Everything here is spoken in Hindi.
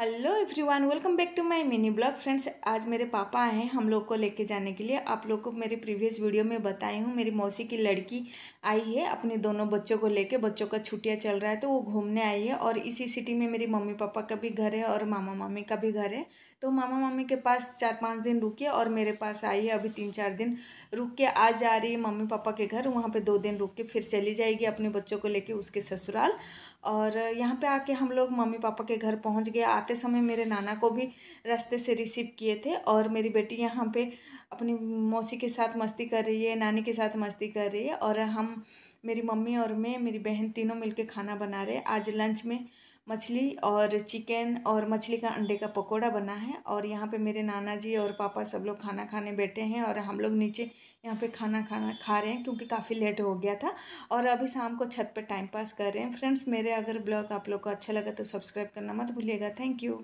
hello everyone welcome back to my mini blog friends आज मेरे पापा आए हैं हम लोग को लेके जाने के लिए आप लोग को मेरे प्रीवियस वीडियो में बताई हूँ मेरी मौसी की लड़की आई है अपने दोनों बच्चों को लेके बच्चों का छुट्टियाँ चल रहा है तो वो घूमने आई है और इसी सिटी में मेरी मम्मी पापा का भी घर है और मामा मामी का भी घर है तो मामा मामी के पास चार पाँच दिन रुकी और मेरे पास आई है अभी तीन चार दिन रुक के आज जा रही है मम्मी पापा के घर वहाँ पर दो दिन रुक के फिर चली जाएगी अपने बच्चों को लेके उसके ससुराल और यहाँ पर आके हम लोग मम्मी पापा के घर पहुँच गए आते समय मेरे नाना को भी रास्ते से रिसीव किए थे और मेरी बेटी यहाँ पे अपनी मौसी के साथ मस्ती कर रही है नानी के साथ मस्ती कर रही है और हम मेरी मम्मी और मैं मेरी बहन तीनों मिलके खाना बना रहे आज लंच में मछली और चिकन और मछली का अंडे का पकोड़ा बना है और यहाँ पे मेरे नाना जी और पापा सब लोग खाना खाने बैठे हैं और हम लोग नीचे यहाँ पे खाना खाना खा रहे हैं क्योंकि काफ़ी लेट हो गया था और अभी शाम को छत पे टाइम पास कर रहे हैं फ्रेंड्स मेरे अगर ब्लॉग आप लोग को अच्छा लगा तो सब्सक्राइब करना मत भूलिएगा थैंक यू